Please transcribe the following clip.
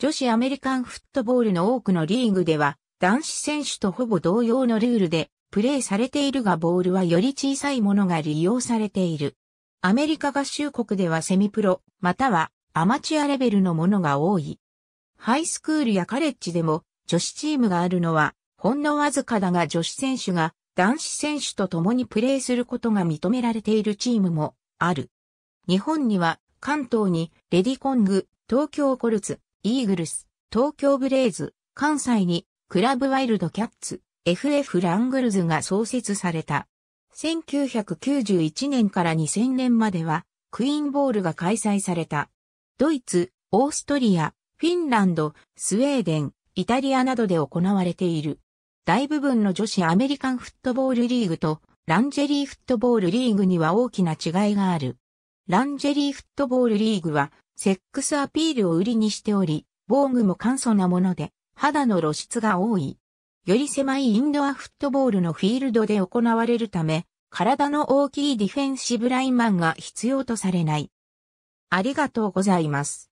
女子アメリカンフットボールの多くのリーグでは、男子選手とほぼ同様のルールで、プレーされているがボールはより小さいものが利用されている。アメリカ合衆国ではセミプロ、またはアマチュアレベルのものが多い。ハイスクールやカレッジでも女子チームがあるのは、ほんのわずかだが女子選手が男子選手と共にプレーすることが認められているチームもある。日本には関東にレディコング、東京コルツ、イーグルス、東京ブレイズ、関西に、クラブワイルドキャッツ、FF ラングルズが創設された。1991年から2000年までは、クイーンボールが開催された。ドイツ、オーストリア、フィンランド、スウェーデン、イタリアなどで行われている。大部分の女子アメリカンフットボールリーグとランジェリーフットボールリーグには大きな違いがある。ランジェリーフットボールリーグはセックスアピールを売りにしており、防具も簡素なもので、肌の露出が多い。より狭いインドアフットボールのフィールドで行われるため、体の大きいディフェンシブライマンが必要とされない。ありがとうございます。